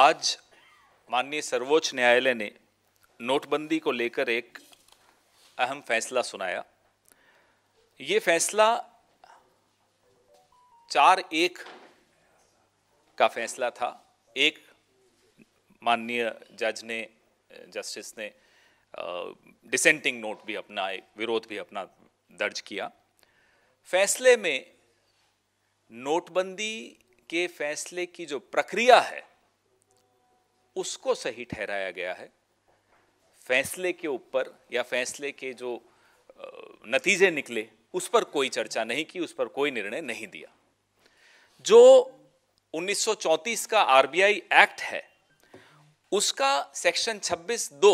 आज माननीय सर्वोच्च न्यायालय ने नोटबंदी को लेकर एक अहम फैसला सुनाया ये फैसला चार एक का फैसला था एक माननीय जज ने जस्टिस ने डिसेंटिंग नोट भी अपना एक विरोध भी अपना दर्ज किया फैसले में नोटबंदी के फैसले की जो प्रक्रिया है उसको सही ठहराया गया है फैसले के ऊपर या फैसले के जो नतीजे निकले उस पर कोई चर्चा नहीं की उस पर कोई निर्णय नहीं दिया जो 1934 का आरबीआई एक्ट है उसका सेक्शन 26 दो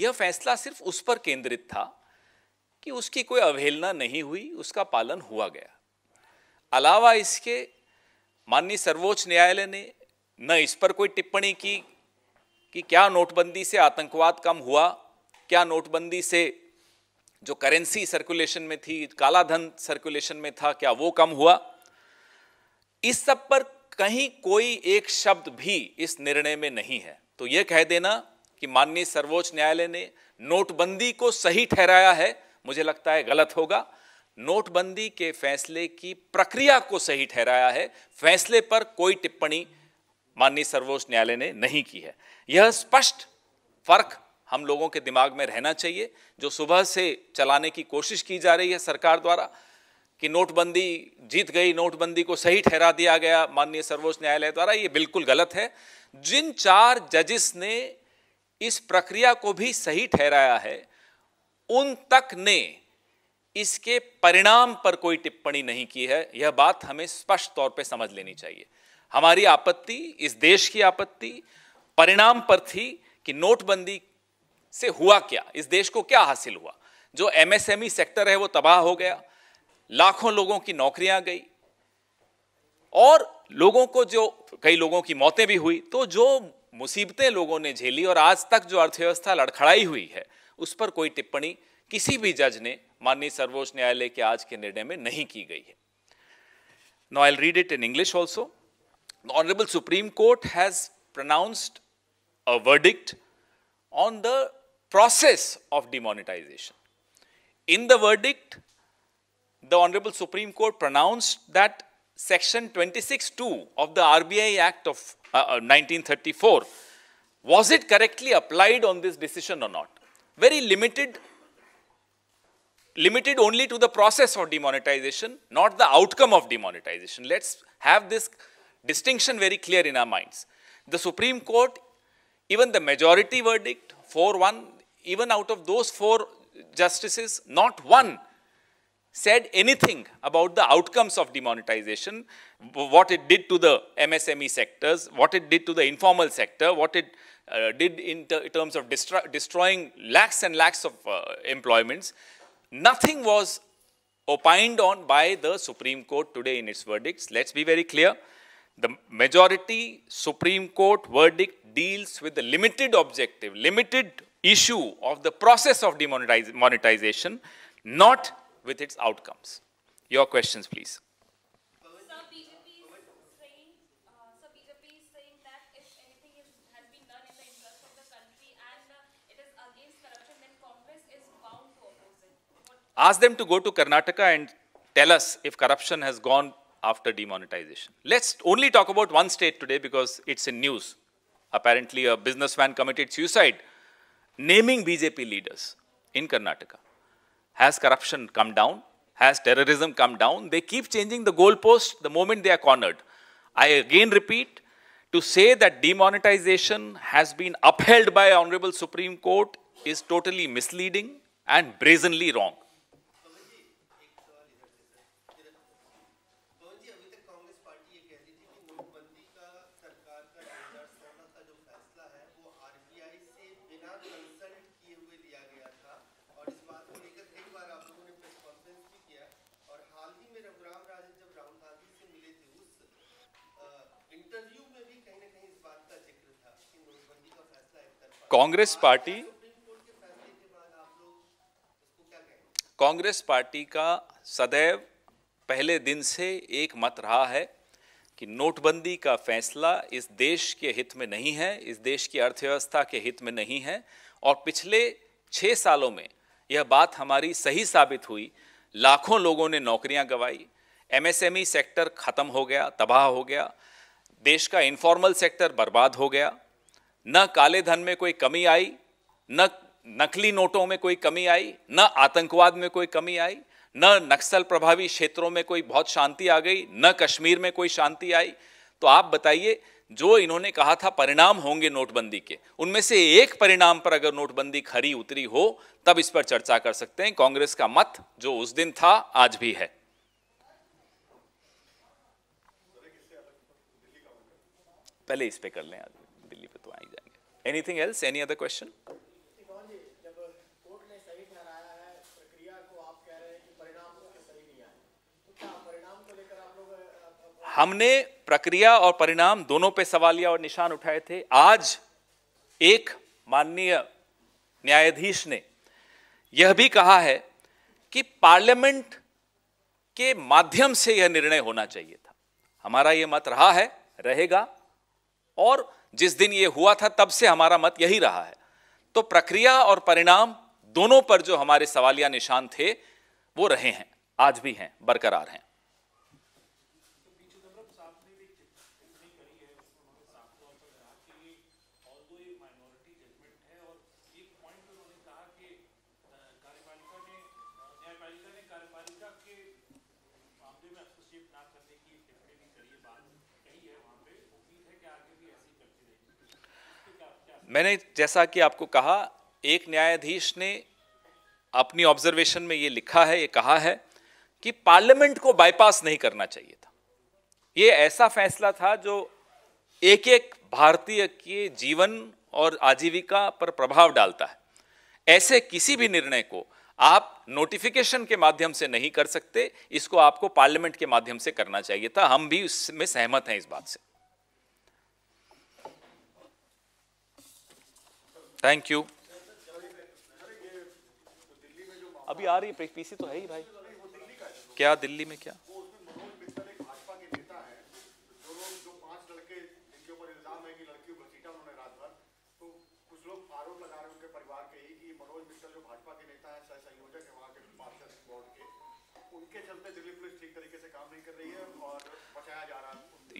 यह फैसला सिर्फ उस पर केंद्रित था कि उसकी कोई अवहेलना नहीं हुई उसका पालन हुआ गया अलावा इसके माननीय सर्वोच्च न्यायालय ने न इस पर कोई टिप्पणी की कि क्या नोटबंदी से आतंकवाद कम हुआ क्या नोटबंदी से जो करेंसी सर्कुलेशन में थी काला धन सर्कुलेशन में था क्या वो कम हुआ इस सब पर कहीं कोई एक शब्द भी इस निर्णय में नहीं है तो यह कह देना कि माननीय सर्वोच्च न्यायालय ने नोटबंदी को सही ठहराया है मुझे लगता है गलत होगा नोटबंदी के फैसले की प्रक्रिया को सही ठहराया है फैसले पर कोई टिप्पणी माननीय सर्वोच्च न्यायालय ने नहीं की है यह स्पष्ट फर्क हम लोगों के दिमाग में रहना चाहिए जो सुबह से चलाने की कोशिश की जा रही है सरकार द्वारा कि नोटबंदी जीत गई नोटबंदी को सही ठहरा दिया गया माननीय सर्वोच्च न्यायालय द्वारा ये बिल्कुल गलत है जिन चार जजिस ने इस प्रक्रिया को भी सही ठहराया है उन तक ने इसके परिणाम पर कोई टिप्पणी नहीं की है यह बात हमें स्पष्ट तौर पर समझ लेनी चाहिए हमारी आपत्ति इस देश की आपत्ति परिणाम पर थी कि नोटबंदी से हुआ क्या इस देश को क्या हासिल हुआ जो एमएसएमई सेक्टर है वो तबाह हो गया लाखों लोगों की नौकरियां गई और लोगों को जो कई लोगों की मौतें भी हुई तो जो मुसीबतें लोगों ने झेली और आज तक जो अर्थव्यवस्था लड़खड़ाई हुई है उस पर कोई टिप्पणी किसी भी जज ने माननीय सर्वोच्च न्यायालय के आज के निर्णय में नहीं की गई है no I read it in English also honourable Supreme Court has pronounced a verdict on the process of demonetisation in the verdict the Honorable Supreme Court pronounced that Section 26.2 of the RBI Act of uh, 1934, uh, was it correctly applied on this decision or not? Very limited, limited only to the process of demonetization, not the outcome of demonetization. Let's have this distinction very clear in our minds. The Supreme Court, even the majority verdict, 4-1, even out of those four justices, not one said anything about the outcomes of demonetization, what it did to the MSME sectors, what it did to the informal sector, what it uh, did in ter terms of destroying lakhs and lakhs of uh, employments. Nothing was opined on by the Supreme Court today in its verdicts. Let's be very clear. The majority Supreme Court verdict deals with the limited objective, limited issue of the process of demonetization, not with its outcomes. Your questions, please. ask them to go to Karnataka and tell us if corruption has gone after demonetization. Let's only talk about one state today because it's in news. Apparently, a businessman committed suicide naming BJP leaders in Karnataka. Has corruption come down? Has terrorism come down? They keep changing the goalpost the moment they are cornered. I again repeat, to say that demonetization has been upheld by Honorable Supreme Court is totally misleading and brazenly wrong. Congress party Congress party का सदैव पहले दिन से एक मत रहा है कि नोटबंदी का फैसला इस देश के हित में नहीं है इस देश की अर्थव्यवस्था के हित में नहीं है और पिछले छः सालों में यह बात हमारी सही साबित हुई लाखों लोगों ने नौकरियां गवाई एमएसएमई e सेक्टर ख़त्म हो गया तबाह हो गया देश का इन्फॉर्मल सेक्टर बर्बाद हो गया न काले धन में कोई कमी आई न नकली नोटों में कोई कमी आई न आतंकवाद में कोई कमी आई न नक्सल प्रभावी क्षेत्रों में कोई बहुत शांति आ गई न कश्मीर में कोई शांति आई तो आप बताइए जो इन्होंने कहा था परिणाम होंगे नोटबंदी के उनमें से एक परिणाम पर अगर नोटबंदी खरी उतरी हो तब इस पर चर्चा कर सकते हैं कांग्रेस का मत जो उस दिन था आज भी है पहले इस पे कर लें आज anything else any other question हमने प्रक्रिया और परिणाम दोनों पे लिया और निशान उठाए थे आज एक माननीय न्यायाधीश ने यह भी कहा है कि पार्लियामेंट के माध्यम से यह निर्णय होना चाहिए था हमारा यह मत रहा है रहेगा और जिस दिन ये हुआ था तब से हमारा मत यही रहा है तो प्रक्रिया और परिणाम दोनों पर जो हमारे सवालिया निशान थे वो रहे हैं आज भी हैं बरकरार हैं मैंने जैसा कि आपको कहा एक न्यायाधीश ने अपनी ऑब्जर्वेशन में ये लिखा है ये कहा है कि पार्लियामेंट को बाईपास नहीं करना चाहिए था ये ऐसा फैसला था जो एक एक भारतीय के जीवन और आजीविका पर प्रभाव डालता है ऐसे किसी भी निर्णय को आप नोटिफिकेशन के माध्यम से नहीं कर सकते इसको आपको पार्लियामेंट के माध्यम से करना चाहिए था हम भी उसमें सहमत हैं इस बात से थैंक यू अभी आ रही है पीसी तो है ही भाई क्या दिल्ली में क्या तो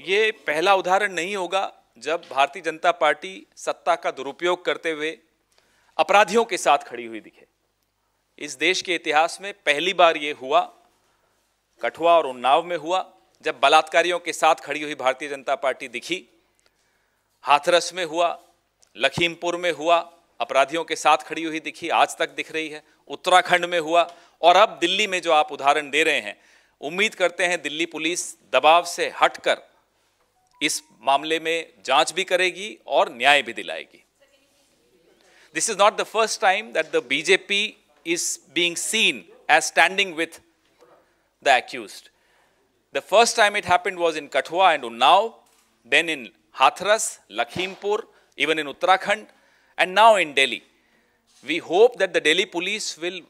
ये पहला उदाहरण नहीं होगा जब भारतीय जनता पार्टी सत्ता का दुरुपयोग करते हुए अपराधियों के साथ खड़ी हुई दिखे इस देश के इतिहास में पहली बार ये हुआ कठुआ और उन्नाव में हुआ जब बलात्कारियों के साथ खड़ी हुई भारतीय जनता पार्टी दिखी हाथरस में हुआ लखीमपुर में हुआ अपराधियों के साथ खड़ी हुई दिखी आज तक दिख रही है उत्तराखंड में हुआ और अब दिल्ली में जो आप उदाहरण दे रहे हैं उम्मीद करते हैं दिल्ली पुलिस दबाव से हटकर इस मामले में जांच भी करेगी और न्याय भी दिलाएगी this is not the first time that the BJP is being seen as standing with the accused the first time it happened was in Kathua and Unnao then in Hathras Lakhimpur even in Uttarakhand and now in Delhi we hope that the Delhi police will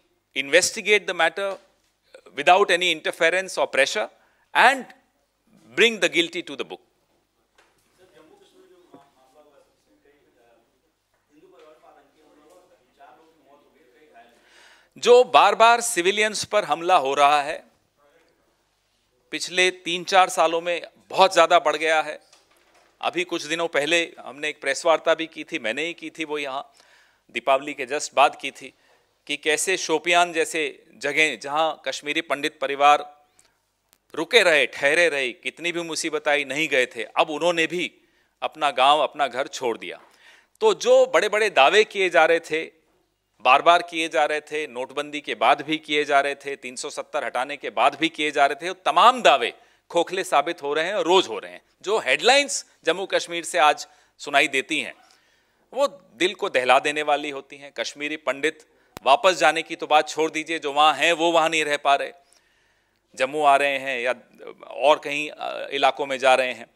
investigate the matter without any interference और pressure and bring the guilty to the book जो बार बार civilians पर हमला हो रहा है पिछले तीन चार सालों में बहुत ज़्यादा बढ़ गया है अभी कुछ दिनों पहले हमने एक प्रेस वार्ता भी की थी मैंने ही की थी वो यहाँ दीपावली के जस्ट बाद की थी कि कैसे शोपियान जैसे जगह जहाँ कश्मीरी पंडित परिवार रुके रहे ठहरे रहे कितनी भी मुसीबत आई नहीं गए थे अब उन्होंने भी अपना गांव अपना घर छोड़ दिया तो जो बड़े बड़े दावे किए जा रहे थे बार बार किए जा रहे थे नोटबंदी के बाद भी किए जा रहे थे 370 हटाने के बाद भी किए जा रहे थे तमाम दावे खोखले साबित हो रहे हैं और रोज हो रहे हैं जो हेडलाइंस जम्मू कश्मीर से आज सुनाई देती हैं वो दिल को दहला देने वाली होती हैं कश्मीरी पंडित वापस जाने की तो बात छोड़ दीजिए जो वहाँ हैं वो वहाँ नहीं रह पा रहे जम्मू आ रहे हैं या और कहीं इलाकों में जा रहे हैं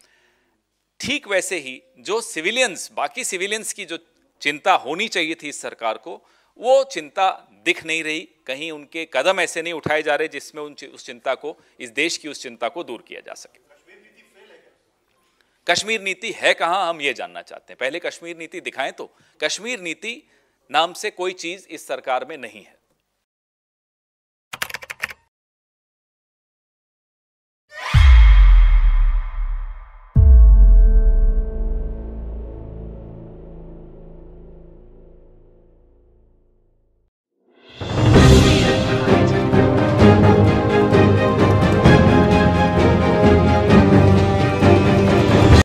ठीक वैसे ही जो सिविलियंस बाकी सिविलियंस की जो चिंता होनी चाहिए थी इस सरकार को वो चिंता दिख नहीं रही कहीं उनके कदम ऐसे नहीं उठाए जा रहे जिसमें उन उस चिंता को इस देश की उस चिंता को दूर किया जा सके कश्मीर नीति है कहाँ हम ये जानना चाहते हैं पहले कश्मीर नीति दिखाएं तो कश्मीर नीति नाम से कोई चीज़ इस सरकार में नहीं है